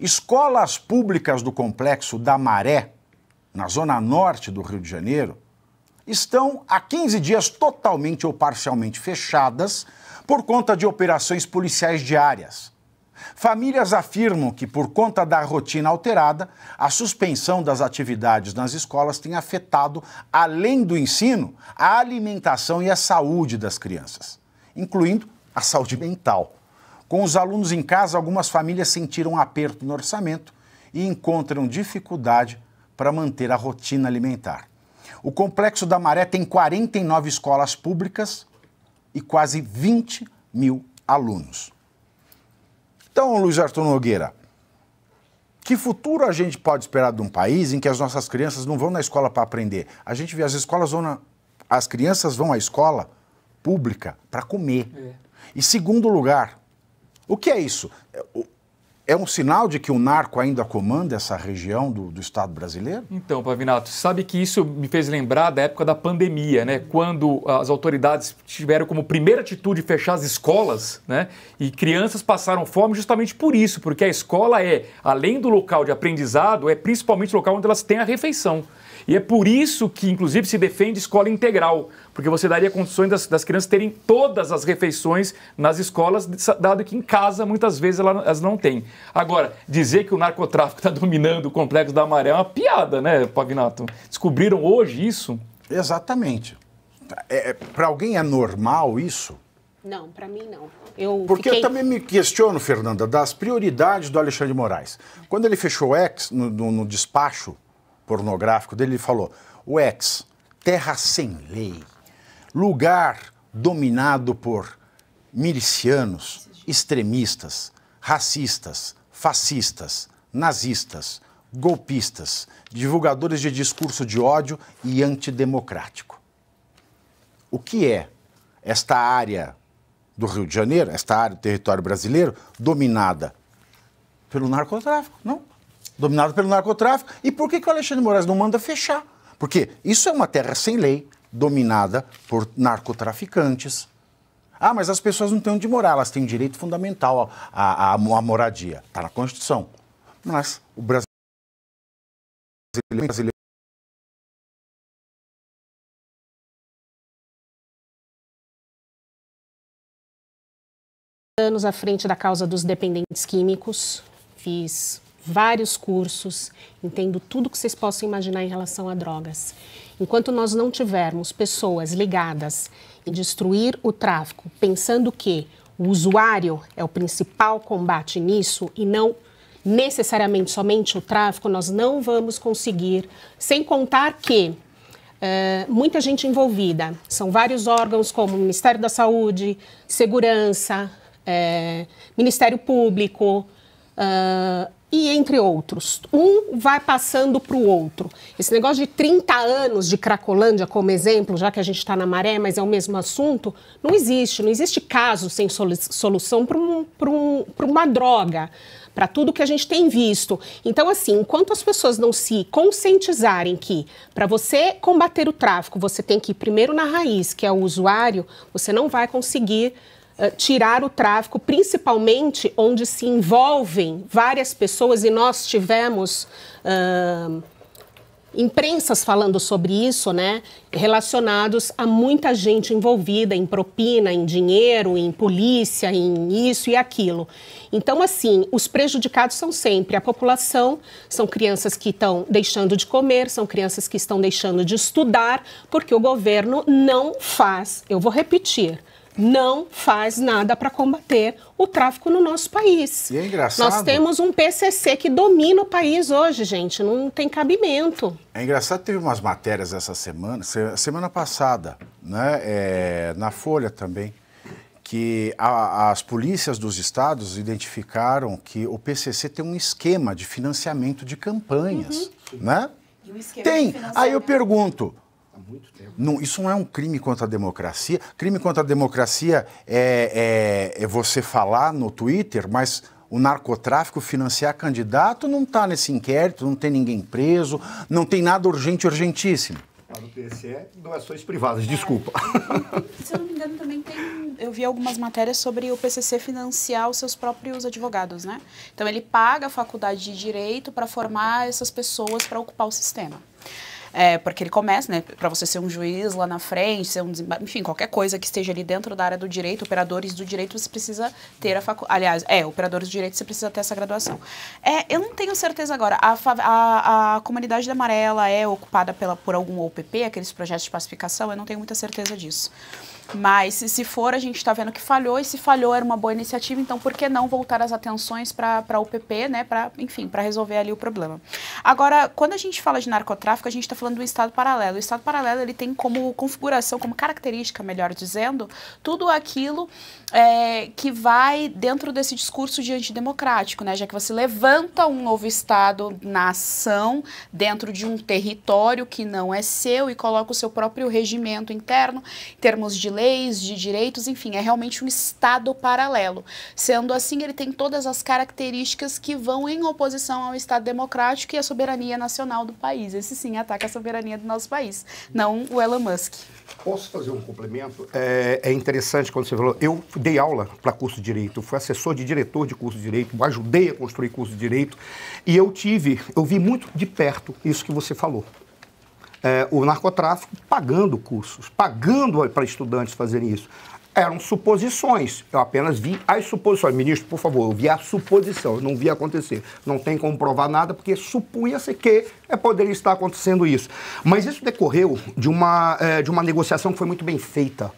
Escolas públicas do complexo da Maré, na zona norte do Rio de Janeiro, estão há 15 dias totalmente ou parcialmente fechadas por conta de operações policiais diárias. Famílias afirmam que, por conta da rotina alterada, a suspensão das atividades nas escolas tem afetado, além do ensino, a alimentação e a saúde das crianças, incluindo a saúde mental. Com os alunos em casa, algumas famílias sentiram um aperto no orçamento e encontram dificuldade para manter a rotina alimentar. O Complexo da Maré tem 49 escolas públicas e quase 20 mil alunos. Então, Luiz Arthur Nogueira, que futuro a gente pode esperar de um país em que as nossas crianças não vão na escola para aprender? A gente vê as escolas vão na... as crianças vão à escola pública para comer. É. E segundo lugar, o que é isso? É, é um sinal de que o narco ainda comanda essa região do, do Estado brasileiro? Então, Pavinato, sabe que isso me fez lembrar da época da pandemia, né? Quando as autoridades tiveram como primeira atitude fechar as escolas, né? E crianças passaram fome justamente por isso, porque a escola é, além do local de aprendizado, é principalmente o local onde elas têm a refeição. E é por isso que, inclusive, se defende escola integral, porque você daria condições das, das crianças terem todas as refeições nas escolas, dado que em casa muitas vezes elas não têm. Agora, dizer que o narcotráfico está dominando o complexo da maré é uma piada, né, Pagnato? Descobriram hoje isso? Exatamente. É, é para alguém é normal isso? Não, para mim não. Eu Porque fiquei... eu também me questiono, Fernanda, das prioridades do Alexandre de Moraes. Quando ele fechou o ex no, no, no despacho pornográfico dele, ele falou: o ex, terra sem lei, lugar dominado por milicianos, extremistas, racistas, fascistas, nazistas, golpistas, divulgadores de discurso de ódio e antidemocrático. O que é esta área do Rio de Janeiro, esta área do território brasileiro, dominada pelo narcotráfico? Não, dominado pelo narcotráfico. E por que, que o Alexandre Moraes não manda fechar? Porque isso é uma terra sem lei, dominada por narcotraficantes. Ah, mas as pessoas não têm onde morar, elas têm direito fundamental à, à, à moradia. Está na Constituição. Mas o Brasil brasileiro anos à frente da causa dos dependentes químicos, fiz vários cursos, entendo tudo que vocês possam imaginar em relação a drogas. Enquanto nós não tivermos pessoas ligadas em destruir o tráfico, pensando que o usuário é o principal combate nisso e não necessariamente somente o tráfico, nós não vamos conseguir, sem contar que Uh, muita gente envolvida. São vários órgãos, como Ministério da Saúde, Segurança, uh, Ministério Público, uh, e entre outros. Um vai passando para o outro. Esse negócio de 30 anos de Cracolândia como exemplo, já que a gente está na maré, mas é o mesmo assunto, não existe. Não existe caso sem solução para um, um, uma droga, para tudo que a gente tem visto. Então, assim, enquanto as pessoas não se conscientizarem que para você combater o tráfico, você tem que ir primeiro na raiz, que é o usuário, você não vai conseguir eh, tirar o tráfico, principalmente onde se envolvem várias pessoas, e nós tivemos. Uh, imprensas falando sobre isso, né? Relacionados a muita gente envolvida em propina, em dinheiro, em polícia, em isso e aquilo. Então, assim, os prejudicados são sempre a população, são crianças que estão deixando de comer, são crianças que estão deixando de estudar, porque o governo não faz. Eu vou repetir não faz nada para combater o tráfico no nosso país. E é engraçado. Nós temos um PCC que domina o país hoje, gente. Não tem cabimento. É engraçado, teve umas matérias essa semana, semana passada, né? É, na Folha também, que a, as polícias dos estados identificaram que o PCC tem um esquema de financiamento de campanhas, uhum. né? tem. Aí eu pergunto, muito tempo. Não, isso não é um crime contra a democracia. Crime contra a democracia é, é, é você falar no Twitter, mas o narcotráfico financiar candidato não está nesse inquérito, não tem ninguém preso, não tem nada urgente, urgentíssimo. Lá no PSE, doações privadas, é. desculpa. É, se eu não me engano, também tem. Eu vi algumas matérias sobre o PCC financiar os seus próprios advogados, né? Então, ele paga a faculdade de direito para formar essas pessoas para ocupar o sistema é, porque ele começa, né, para você ser um juiz lá na frente, ser um enfim, qualquer coisa que esteja ali dentro da área do direito, operadores do direito, você precisa ter a faculdade, aliás, é, operadores do direito, você precisa ter essa graduação. É, eu não tenho certeza agora, a, a, a comunidade da é ocupada pela, por algum OPP, aqueles projetos de pacificação, eu não tenho muita certeza disso. Mas se, for, a gente está vendo que falhou, e se falhou era uma boa iniciativa, então por que não voltar as atenções para a UPP, né, para, enfim, para resolver ali o problema. Agora, quando a gente fala de narcotráfico, a gente está falando do estado paralelo. O estado paralelo ele tem como configuração, como característica, melhor dizendo, tudo aquilo é, que vai dentro desse discurso de antidemocrático, né? Já que você levanta um novo estado na ação dentro de um território que não é seu e coloca o seu próprio regimento interno, em termos de leis, de direitos, enfim, é realmente um estado paralelo. Sendo assim, ele tem todas as características que vão em oposição ao estado democrático e à soberania nacional do país. Esse sim ataca soberania do nosso país, não o Elon Musk. Posso fazer um complemento? É, é interessante quando você falou. Eu dei aula para curso de direito, fui assessor de diretor de curso de direito, ajudei a construir curso de direito e eu tive, eu vi muito de perto isso que você falou. É, o narcotráfico pagando cursos, pagando para estudantes fazerem isso eram suposições. Eu apenas vi as suposições. Ministro, por favor, eu vi a suposição, eu não vi acontecer. Não tem como provar nada, porque supunha-se que é, poderia estar acontecendo isso. Mas isso decorreu de uma, é, de uma negociação que foi muito bem feita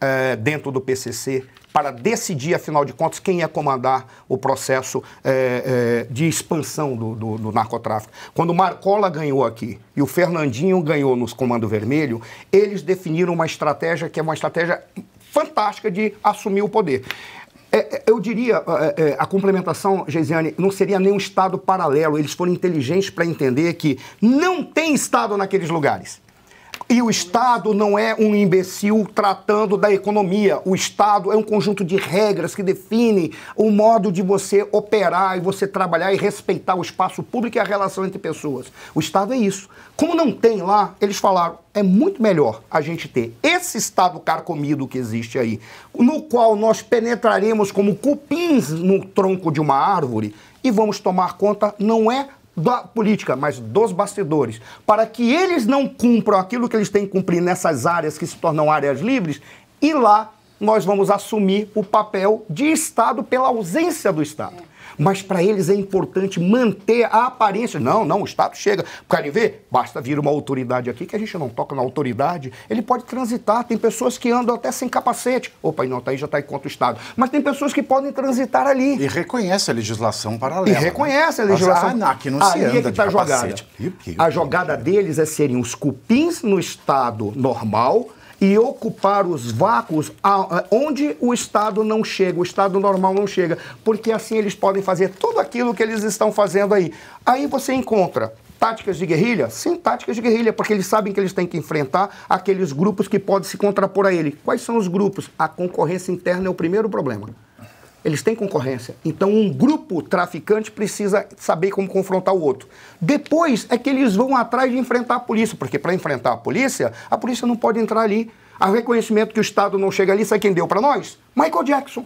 é, dentro do PCC para decidir, afinal de contas, quem ia comandar o processo de expansão do, do, do, narcotráfico. Quando o Marcola ganhou aqui e o Fernandinho ganhou nos Comando Vermelho, eles definiram uma estratégia que é uma estratégia fantástica de assumir o poder. É, é eu diria, é, é, a complementação, Geisiane, não seria nenhum Estado paralelo. Eles foram inteligentes para entender que não tem Estado naqueles lugares. E o Estado não é um imbecil tratando da economia. O Estado é um conjunto de regras que define o modo de você operar e você trabalhar e respeitar o espaço público e a relação entre pessoas. O Estado é isso. Como não tem lá, eles falaram, é muito melhor a gente ter esse Estado carcomido que existe aí, no qual nós penetraremos como cupins no tronco de uma árvore e vamos tomar conta, não é da política, mas dos bastidores, para que eles não cumpram aquilo que eles têm que cumprir nessas áreas que se tornam áreas livres, e lá nós vamos assumir o papel de Estado pela ausência do Estado. Mas para eles é importante manter a aparência. Não, não, o Estado chega. Querem ver? Basta vir uma autoridade aqui, que a gente não toca na autoridade. Ele pode transitar. Tem pessoas que andam até sem capacete. Opa, não, tá aí já está aí contra o Estado. Mas tem pessoas que podem transitar ali. E reconhece a legislação paralela. E né? reconhece né? a legislação. Ah, não, aqui não se é anda é que tá jogada. A jogada deles é serem os cupins no Estado normal e ocupar os vácuos onde o Estado não chega, o Estado normal não chega, porque assim eles podem fazer tudo aquilo que eles estão fazendo aí. Aí você encontra táticas de guerrilha? Sim, táticas de guerrilha, porque eles sabem que eles têm que enfrentar aqueles grupos que podem se contrapor a ele. Quais são os grupos? A concorrência interna é o primeiro problema. Eles têm concorrência. Então, um grupo traficante precisa saber como confrontar o outro. Depois é que eles vão atrás de enfrentar a polícia, porque para enfrentar a polícia, a polícia não pode entrar ali. A reconhecimento que o Estado não chega ali, sabe quem deu para nós? Michael Jackson.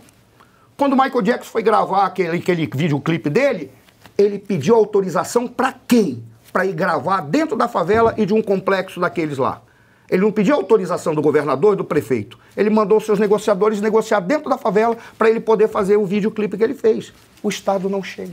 Quando Michael Jackson foi gravar aquele, aquele videoclipe dele, ele pediu autorização para quem? Para ir gravar dentro da favela e de um complexo daqueles lá. Ele não pediu autorização do governador e do prefeito. Ele mandou seus negociadores negociar dentro da favela para ele poder fazer o videoclipe que ele fez. O Estado não chega.